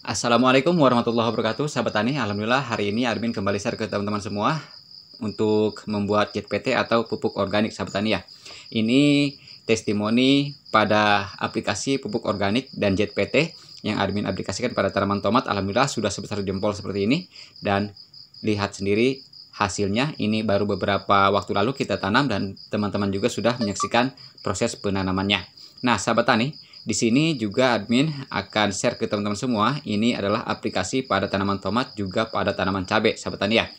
Assalamualaikum warahmatullahi wabarakatuh Sahabat Tani, Alhamdulillah hari ini Armin kembali share ke teman-teman semua Untuk membuat jet PT atau pupuk organik Sahabat Tani ya Ini testimoni pada aplikasi pupuk organik dan JPT yang Armin aplikasikan pada tanaman tomat Alhamdulillah sudah sebesar jempol seperti ini dan lihat sendiri hasilnya ini baru beberapa waktu lalu kita tanam dan teman-teman juga sudah menyaksikan proses penanamannya. Nah, sahabat tani, di sini juga admin akan share ke teman-teman semua. Ini adalah aplikasi pada tanaman tomat juga pada tanaman cabai, sahabat tani ya.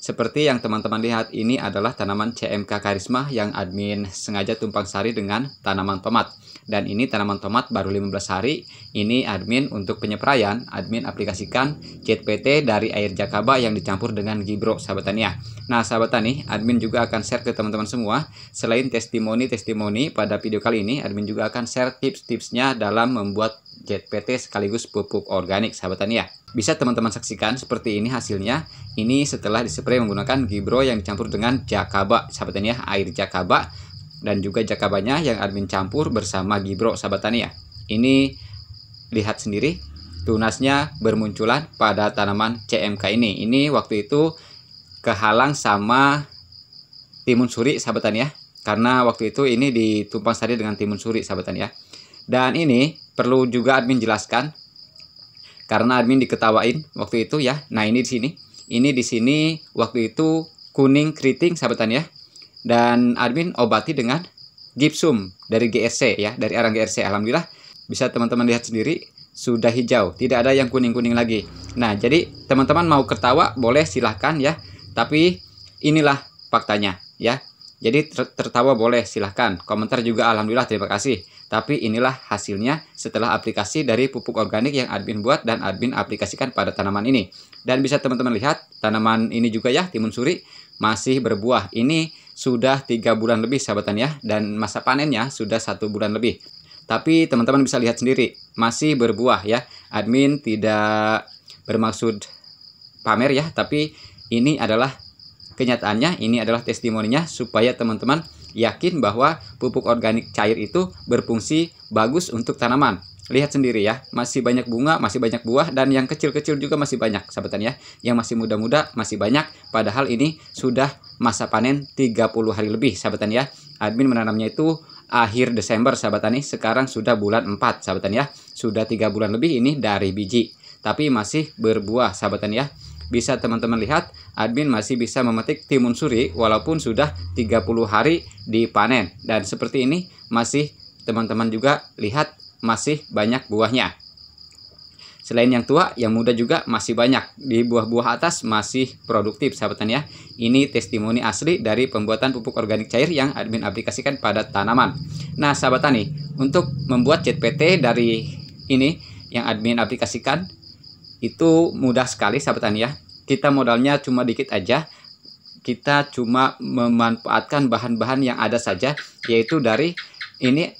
Seperti yang teman-teman lihat, ini adalah tanaman CMK Karisma yang admin sengaja tumpang sari dengan tanaman tomat dan ini tanaman tomat baru 15 hari. Ini admin untuk penyeprayan admin aplikasikan CPT dari air jakaba yang dicampur dengan Gibro sahabat tani ya. Nah, sahabat tani, admin juga akan share ke teman-teman semua. Selain testimoni-testimoni pada video kali ini, admin juga akan share tips-tipsnya dalam membuat JPT sekaligus pupuk organik sahabat tani ya. Bisa teman-teman saksikan seperti ini hasilnya. Ini setelah dispray menggunakan Gibro yang dicampur dengan Jakaba sahabat tani ya, air Jakaba dan juga Jakabanya yang admin campur bersama Gibro sahabat tani ya. Ini lihat sendiri tunasnya bermunculan pada tanaman CMK ini. Ini waktu itu kehalang sama timun suri sahabat tani ya. Karena waktu itu ini ditumpang sari dengan timun suri sahabat tani ya. Dan ini perlu juga admin jelaskan karena admin diketawain waktu itu ya. Nah, ini di sini. Ini di sini waktu itu kuning keriting sahabat tani dan admin obati dengan gipsum dari GSC ya dari arang GRC alhamdulillah bisa teman-teman lihat sendiri sudah hijau tidak ada yang kuning-kuning lagi nah jadi teman-teman mau ketawa boleh silahkan ya tapi inilah faktanya ya jadi ter tertawa boleh silahkan komentar juga alhamdulillah terima kasih tapi inilah hasilnya setelah aplikasi dari pupuk organik yang admin buat dan admin aplikasikan pada tanaman ini dan bisa teman-teman lihat tanaman ini juga ya timun suri masih berbuah ini sudah tiga bulan lebih sahabatan ya dan masa panennya sudah satu bulan lebih. Tapi teman-teman bisa lihat sendiri masih berbuah ya. Admin tidak bermaksud pamer ya, tapi ini adalah kenyataannya, ini adalah testimoninya supaya teman-teman yakin bahwa pupuk organik cair itu berfungsi bagus untuk tanaman. Lihat sendiri ya, masih banyak bunga, masih banyak buah, dan yang kecil-kecil juga masih banyak, sahabatan ya. Yang masih muda-muda masih banyak, padahal ini sudah masa panen 30 hari lebih sahabat tani ya. Admin menanamnya itu akhir Desember sahabat tani sekarang sudah bulan 4 sahabat tani ya sudah tiga bulan lebih ini dari biji tapi masih berbuah sahabat tani ya bisa teman-teman lihat admin masih bisa memetik timun suri walaupun sudah 30 hari dipanen dan seperti ini masih teman-teman juga lihat masih banyak buahnya Selain yang tua, yang muda juga masih banyak. Di buah-buah atas masih produktif, sahabat tani ya. Ini testimoni asli dari pembuatan pupuk organik cair yang admin aplikasikan pada tanaman. Nah, sahabat tani, untuk membuat CPT dari ini yang admin aplikasikan itu mudah sekali, sahabat tani ya. Kita modalnya cuma dikit aja. Kita cuma memanfaatkan bahan-bahan yang ada saja, yaitu dari ini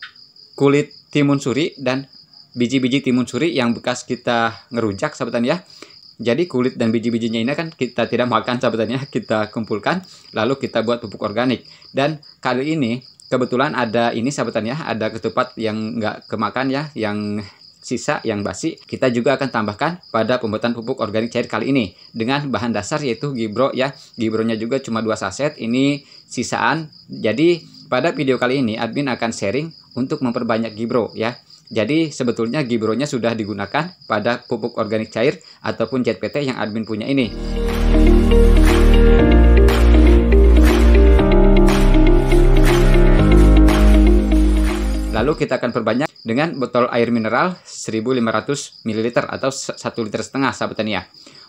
kulit timun suri dan biji-biji timun suri yang bekas kita ngerujak sahabat ya. Jadi kulit dan biji-bijinya ini kan kita tidak makan ya kita kumpulkan lalu kita buat pupuk organik. Dan kali ini kebetulan ada ini ya ada ketupat yang nggak kemakan ya, yang sisa yang basi. Kita juga akan tambahkan pada pembuatan pupuk organik cair kali ini dengan bahan dasar yaitu gibro ya. Gibronya juga cuma dua saset, ini sisaan. Jadi pada video kali ini admin akan sharing untuk memperbanyak gibro ya jadi sebetulnya gibronya sudah digunakan pada pupuk organik cair ataupun ZPT yang admin punya ini. Lalu kita akan perbanyak dengan botol air mineral 1500 ml atau 1 liter setengah sahabat tani ya.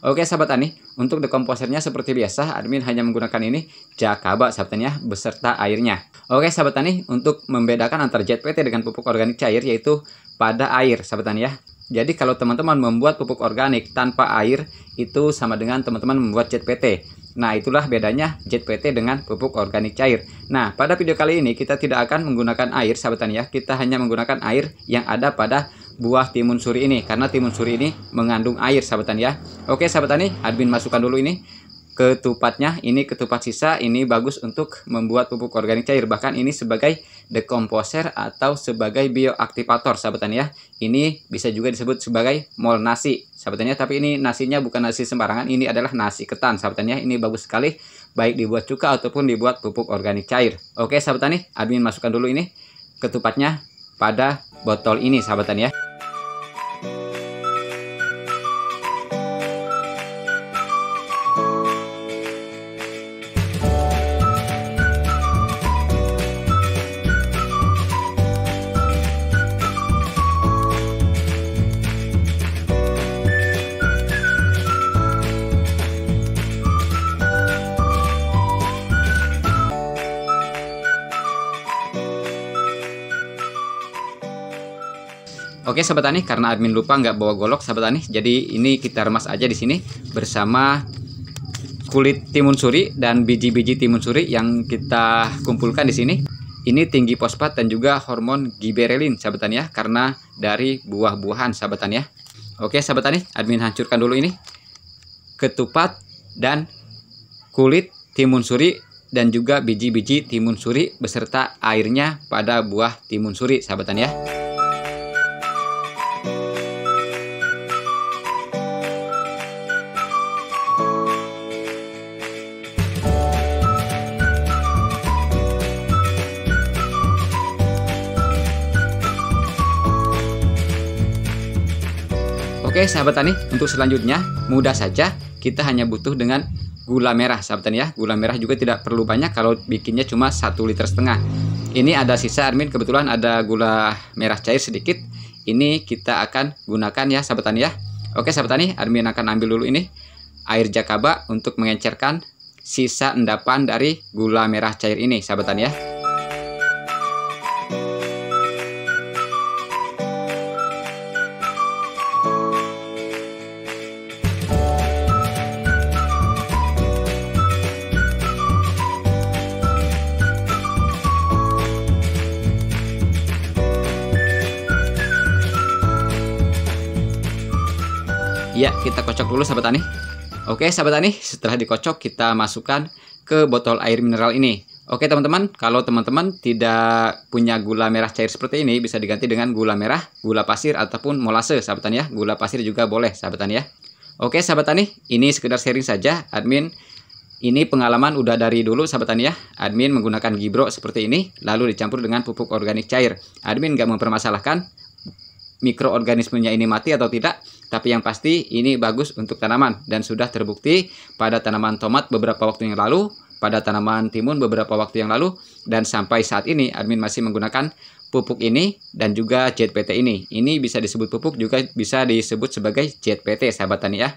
Oke sahabat Ani, untuk dekomposernya seperti biasa, admin hanya menggunakan ini jakaba sahabatnya beserta airnya. Oke sahabat Ani, untuk membedakan antara JPT dengan pupuk organik cair yaitu pada air sahabat Ani ya. Jadi kalau teman-teman membuat pupuk organik tanpa air itu sama dengan teman-teman membuat JPT. Nah, itulah bedanya JPT dengan pupuk organik cair. Nah, pada video kali ini kita tidak akan menggunakan air, sahabat Tani ya. Kita hanya menggunakan air yang ada pada buah timun suri ini karena timun suri ini mengandung air sahabat tani ya oke sahabat tani admin masukkan dulu ini ketupatnya ini ketupat sisa ini bagus untuk membuat pupuk organik cair bahkan ini sebagai dekomposer atau sebagai bioaktivator sahabat tani ya ini bisa juga disebut sebagai mol nasi sahabat tani ya. tapi ini nasinya bukan nasi sembarangan ini adalah nasi ketan sahabat tani ya. ini bagus sekali baik dibuat cuka ataupun dibuat pupuk organik cair oke sahabat tani admin masukkan dulu ini ketupatnya pada botol ini sahabat tani ya Oke sahabat tani, karena admin lupa nggak bawa golok sahabat tani, jadi ini kita remas aja di sini bersama kulit timun suri dan biji-biji timun suri yang kita kumpulkan di sini. Ini tinggi fosfat dan juga hormon giberelin sahabat tani ya, karena dari buah-buahan sahabat tani ya. Oke sahabat tani, admin hancurkan dulu ini ketupat dan kulit timun suri dan juga biji-biji timun suri beserta airnya pada buah timun suri sahabat tani ya. Oke sahabat tani, untuk selanjutnya mudah saja kita hanya butuh dengan gula merah sahabat tani ya. Gula merah juga tidak perlu banyak kalau bikinnya cuma satu liter setengah. Ini ada sisa Armin kebetulan ada gula merah cair sedikit. Ini kita akan gunakan ya sahabat tani ya. Oke sahabat tani, Armin akan ambil dulu ini air jakaba untuk mengencerkan sisa endapan dari gula merah cair ini sahabat tani ya. kita kocok dulu sahabat tani oke sahabat tani setelah dikocok kita masukkan ke botol air mineral ini oke teman-teman kalau teman-teman tidak punya gula merah cair seperti ini bisa diganti dengan gula merah gula pasir ataupun molase sahabat tani ya gula pasir juga boleh sahabat tani ya oke sahabat tani ini sekedar sharing saja admin ini pengalaman udah dari dulu sahabat tani ya. Admin menggunakan gibro seperti ini lalu dicampur dengan pupuk organik cair. Admin gak mempermasalahkan mikroorganismenya ini mati atau tidak. Tapi yang pasti ini bagus untuk tanaman dan sudah terbukti pada tanaman tomat beberapa waktu yang lalu, pada tanaman timun beberapa waktu yang lalu, dan sampai saat ini admin masih menggunakan pupuk ini dan juga JPT ini. Ini bisa disebut pupuk juga bisa disebut sebagai JPT sahabat tani ya.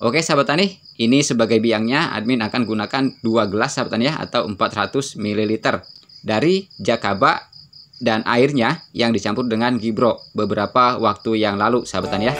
Oke sahabat tani, ini sebagai biangnya admin akan gunakan 2 gelas sahabat tani ya atau 400 ml dari Jakaba dan airnya yang dicampur dengan gibro beberapa waktu yang lalu sahabatan ya.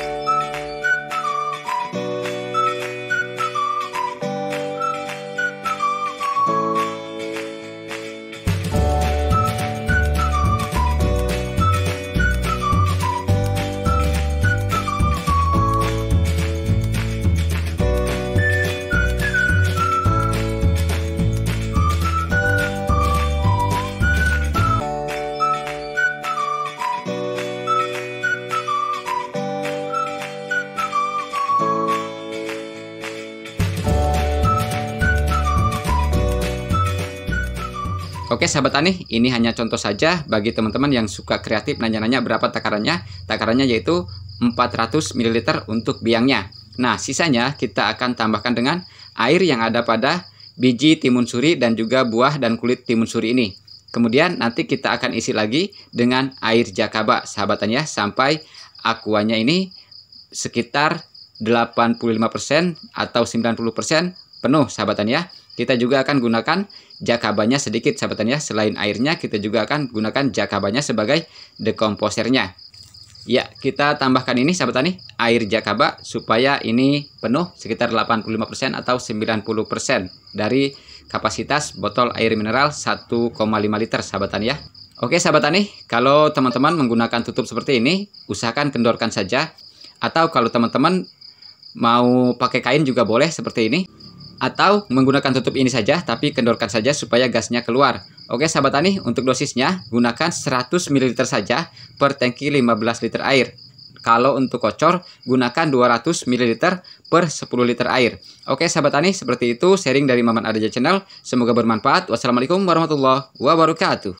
Oke sahabat tani, ini hanya contoh saja bagi teman-teman yang suka kreatif nanya-nanya berapa takarannya. Takarannya yaitu 400 ml untuk biangnya. Nah, sisanya kita akan tambahkan dengan air yang ada pada biji timun suri dan juga buah dan kulit timun suri ini. Kemudian nanti kita akan isi lagi dengan air jakaba, sahabat tani ya, sampai akuanya ini sekitar 85% atau 90% penuh sahabat tani ya. Kita juga akan gunakan jakabanya sedikit sahabat ya. Selain airnya kita juga akan gunakan jakabanya sebagai dekomposernya. Ya, kita tambahkan ini sahabat ya, nih air jakaba supaya ini penuh sekitar 85% atau 90% dari kapasitas botol air mineral 1,5 liter sahabat ya. Oke sahabat tani, ya, kalau teman-teman menggunakan tutup seperti ini, usahakan kendorkan saja atau kalau teman-teman mau pakai kain juga boleh seperti ini. Atau menggunakan tutup ini saja tapi kendorkan saja supaya gasnya keluar. Oke sahabat tani, untuk dosisnya gunakan 100 ml saja per tangki 15 liter air. Kalau untuk kocor, gunakan 200 ml per 10 liter air. Oke sahabat tani, seperti itu sharing dari Maman Adaja Channel. Semoga bermanfaat. Wassalamualaikum warahmatullahi wabarakatuh.